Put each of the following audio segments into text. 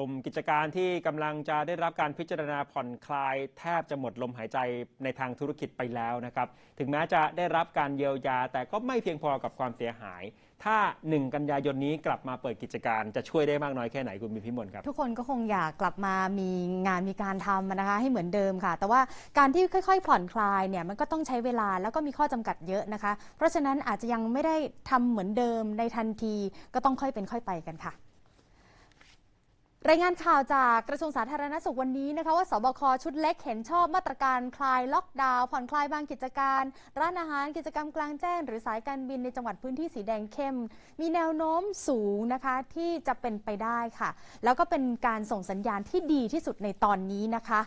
ลุ่มกิจการที่กำลังจะได้รับการพิจารณาผ่อนคลายแทบจะหมดลมหายใจในทางธุรกิจไปแล้วนะครับถึงแม้จะได้รับการเยียวยาแต่ก็ไม่เพียงพอกับความเสียหาย ถ้า1กันยายนนี้กลับมาเปิดกิจการ จะช่วยได้มากน้อยแค่ไหนคุณมีพิมลครับ ทุกคนก็คงอยากกลับมามีงานมีการทำนะคะให้เหมือนเดิมค่ะ แต่ว่าการที่ค่อยๆผ่อนคลายเนี่ยมันก็ต้องใช้เวลาแล้วก็มีข้อจำกัดเยอะนะคะ เพราะฉะนั้นอาจจะยังไม่ได้ทำเหมือนเดิมในทันทีก็ต้องค่อยเป็นค่อยไปกันค่ะรายงานข่าวจากกระทรวงสาธารณสุขวันนี้นะคะว่าสบคชุดเล็กเห็นชอบมาตรการคลายล็อกดาวน์ผ่อนคลายบางกิจการ ร้านอาหารกิจกรรมกลางแจ้ง หรือสายการบินในจังหวัดพื้นที่สีแดงเข้ม มีแนวโน้มสูงนะคะที่จะเป็นไปได้ค่ะ แล้วก็เป็นการส่งสัญญาณที่ดีที่สุดในตอนนี้นะคะ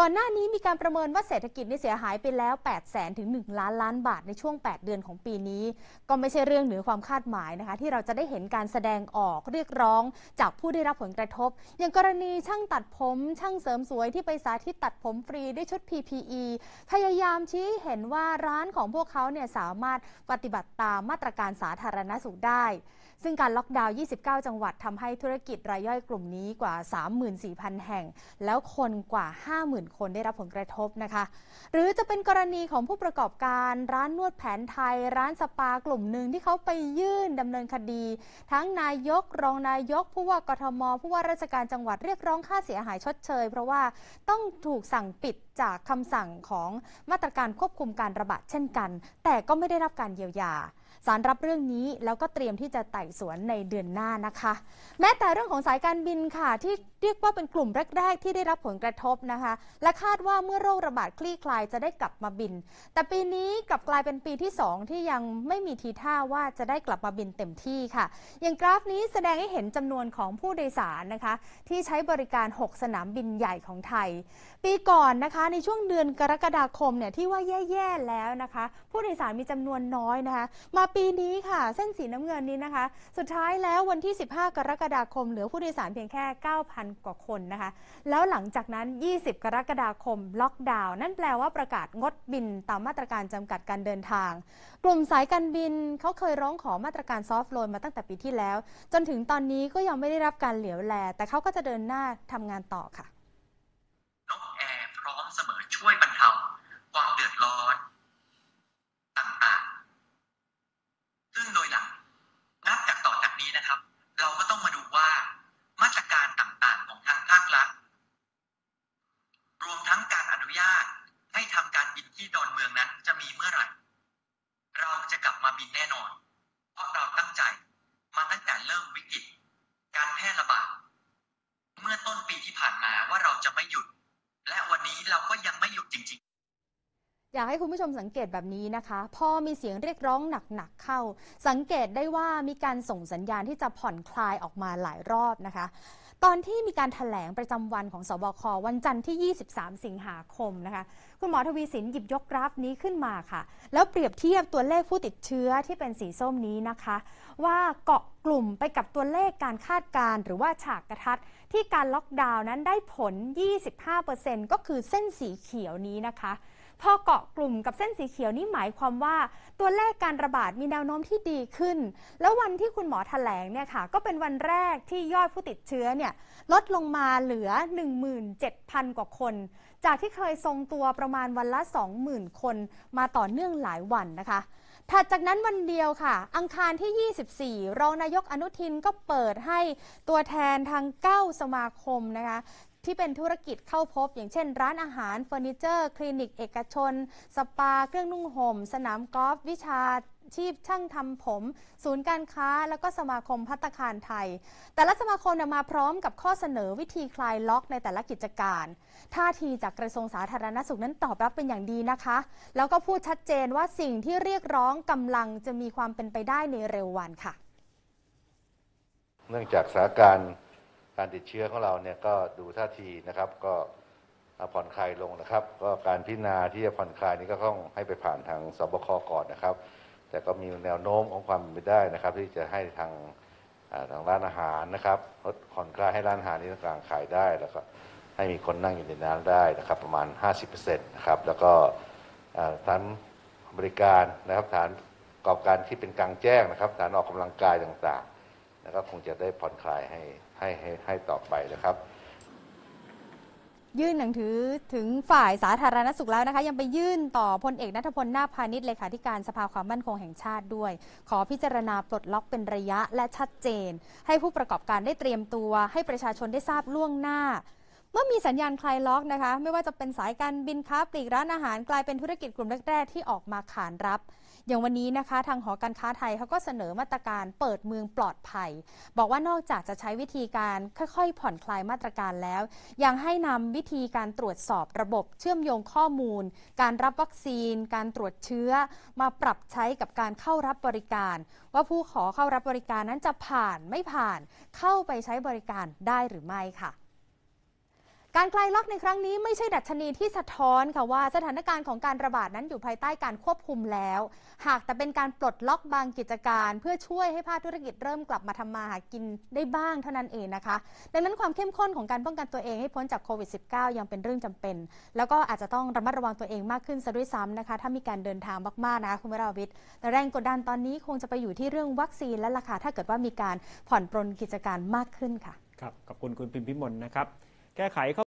ก่อนหน้านี้มีการประเมินว่าเศรษฐกิจนี่เสียหายไปแล้ว 8 0 0แสนถึง 1 ล้านล้านบาทในช่วง 8 เดือนของปีนี้ ก็ไม่ใช่เรื่องเหนือความคาดหมายนะคะที่เราจะได้เห็นการแสดงออกเรียกร้องจากผู้ได้รับผลกระทบ อย่างกรณีช่างตัดผมช่างเสริมสวยที่ไปสาธิตตัดผมฟรีด้วยชุด PPE พยายามชี้เห็นว่าร้านของพวกเขาเนี่ยสามารถปฏิบัติตามมาตรการสาธารณสุขได้ซึ่งการล็อกดาวน์29 จังหวัดทำให้ธุรกิจรายย่อยกลุ่มนี้กว่า34,000 แห่ง แล้วคนกว่า 50,000นคนได้รับผลกระทบนะคะ หรือจะเป็นกรณีของผู้ประกอบการร้านนวดแผนไทย ร้านสปากลุ่มหนึ่งที่เขาไปยื่นดำเนินคดี ทั้งนายก รองนายก ผู้ว่ากทมผู้ว่าราชการจังหวัดเรียกร้องค่าเสียหายชดเชย เพราะว่าต้องถูกสั่งปิดจากคำสั่งของมาตรการควบคุมการระบาดเช่นกัน แต่ก็ไม่ได้รับการเยียวยาสารรับเรื่องนี้แล้วก็เตรียมที่จะไต่สวนในเดือนหน้านะคะ แม้แต่เรื่องของสายการบินค่ะที่เรียกว่าเป็นกลุ่มแรกๆ ที่ได้รับผลกระทบนะคะ และคาดว่าเมื่อโรคระบาดคลี่คลายจะได้กลับมาบิน แต่ปีนี้กลับกลายเป็นปีที่2ที่ยังไม่มีทีท่าว่าจะได้กลับมาบินเต็มที่ค่ะอย่างกราฟนี้แสดงให้เห็นจำนวนของผู้โดยสารนะคะที่ใช้บริการ6สนามบินใหญ่ของไทย ปีก่อนนะคะในช่วงเดือนกรกฎาคมเนี่ยที่ว่าแย่ๆแล้วนะคะ ผู้โดยสารมีจำนวนน้อยนะคะมาปีนี้ค่ะ เส้นสีน้ำเงินนี้นะคะ สุดท้ายแล้ววันที่ 15 กรกฎาคมเหลือผู้โดยสารเพียงแค่ 9,000 กว่าคนนะคะ แล้วหลังจากนั้น 20 กรกฎาคมล็อกดาวน์นั่นแปลว่าประกาศงดบินตามมาตรการจำกัดการเดินทาง กลุ่มสายการบินเขาเคยร้องขอมาตรการซอฟต์โลนมาตั้งแต่ปีที่แล้ว จนถึงตอนนี้ก็ยังไม่ได้รับการเหลียวแล แต่เขาก็จะเดินหน้าทำงานต่อค่ะยังไม่หยุดจริงๆ อยากให้คุณผู้ชมสังเกตแบบนี้นะคะพอมีเสียงเรียกร้องหนักๆเข้า สังเกตได้ว่ามีการส่งสัญญาณที่จะผ่อนคลายออกมาหลายรอบนะคะตอนที่มีการถแถลงประจำวันของสบควันจันทร์ที่ 23 สิงหาคมนะคะคุณหมอทวีสินหยิบยกกราฟนี้ขึ้นมาค่ะ แล้วเปรียบเทียบตัวเลขผู้ติดเชื้อที่เป็นสีส้มนี้นะคะ ว่าเกาะกลุ่มไปกับตัวเลขการคาดการ หรือว่าฉากกระทัดที่การล็อกดาวน์นั้นได้ผล 25%ก็คือเส้นสีเขียวนี้นะคะพอเกาะกลุ่มกับเส้นสีเขียวนี่หมายความว่า ตัวเลขการระบาดมีแนวโน้มที่ดีขึ้น แล้ววันที่คุณหมอถแถลงเนี่ยค่ะก็เป็นวันแรกที่ยอดผู้ติดเชื้อเนี่ยลดลงมาเหลือ 17,000 กว่าคน จากที่เคยทรงตัวประมาณวันละ 20,000 คนมาต่อเนื่องหลายวันนะคะถัดจากนั้นวันเดียวค่ะ อังคารที่ 24 รองนายกอนุทินก็เปิดให้ตัวแทนทาง9 สมาคมนะคะที่เป็นธุรกิจเข้าพบ อย่างเช่นร้านอาหาร เฟอร์นิเจอร์ คลินิก เอกชน สปาเครื่องนุ่งห่มสนามกอล์ฟวิชาชีพ ช่างทำผม ศูนย์การค้า แล้วก็สมาคมพัตคารไทย แต่ละสมาคมมาพร้อมกับข้อเสนอวิธีคลายล็อก ในแต่ละกิจการ ท่าทีจากกระทรวงสาธารณสุขนั้นตอบรับเป็นอย่างดีนะคะ แล้วก็พูดชัดเจนว่าสิ่งที่เรียกร้องกำลังจะมีความเป็นไปได้ในเร็ววันค่ะ เนื่องจากสถานการณ์การติดเชื้อของเราเนี่ยก็ดูท่าทีนะครับ ก็ผ่อนคลายลงนะครับ ก็การพิจารณาที่จะผ่อนคลายนี้ก็ต้องให้ไปผ่านทางสบคก่อนนะครับ แต่ก็มีแนวโน้มของความเป็นไปได้นะครับ ที่จะให้ทางทางร้านอาหารนะครับลดผ่อนคลายให้ร้านอาหารนี้กลางขายได้แล้วก็ให้มีคนนั่งอยู่ในน้นได้นะครับ ประมาณ 50%นะครับ แล้วก็ฐานบริการนะครับฐานประกอบการที่เป็นกลางแจ้งนะครับฐานออกกำลังกายต่างๆแล้วก็คงจะได้ผ่อนคลายให้ให้ให้ให้ต่อไปนะครับ ยื่นหนังถือถึงฝ่ายสาธารณสุขแล้วนะคะยังไปยื่นต่อพลเอกนัทพลนาพาณิชย์เลขาธิการสภาความมั่นคงแห่งชาติด้วย ขอพิจารณาปลดล็อกเป็นระยะและชัดเจน ให้ผู้ประกอบการได้เตรียมตัว ให้ประชาชนได้ทราบล่วงหน้า เมื่อมีสัญญาณคลายล็อกนะคะไม่ว่าจะเป็นสายการบินค้าปลีกร้านอาหารกลายเป็นธุรกิจกลุ่มแรกๆที่ออกมาขานรับอย่างวันนี้นะคะทางหอการค้าไทยเขาก็เสนอมาตรการเปิดเมืองปลอดภัย บอกว่านอกจากจะใช้วิธีการค่อยๆผ่อนคลายมาตรการแล้ว ยังให้นำวิธีการตรวจสอบระบบเชื่อมโยงข้อมูล การรับวัคซีน การตรวจเชื้อ มาปรับใช้กับการเข้ารับบริการ ว่าผู้ขอเข้ารับบริการนั้นจะผ่านไม่ผ่านเข้าไปใช้บริการได้หรือไม่ค่ะการไกลล็อกในครั้งนี้ไม่ใช่ดัชนีที่สะท้อนค่ะว่าสถานการณ์ของการระบาดนั้นอยู่ภายใต้การควบคุมแล้ว หากแต่เป็นการปลดล็อกบางกิจการ เพื่อช่วยให้ภาคธุรกิจเริ่มกลับมาทำมาหากินได้บ้างเท่านั้นเองนะคะดังนั้นความเข้มข้นของการป้องกันตัวเองให้พ้นจากโควิด -19 ยังเป็นเรื่องจำเป็น แล้วก็อาจจะต้องระมัดระวังตัวเองมากขึ้นซะด้วยซ้ำนะคะถ้ามีการเดินทางมากๆนะคะคุณวราวิทย์แต่แรงกดดันตอนนี้คงจะไปอยู่ที่เรื่องวัคซีนและราคาถ้าเกิดว่ามีการผ่อนปรนกิจการมากขึ้นค่ะครับขอบคุณคุณพิมพิมลนะครับแก้ไข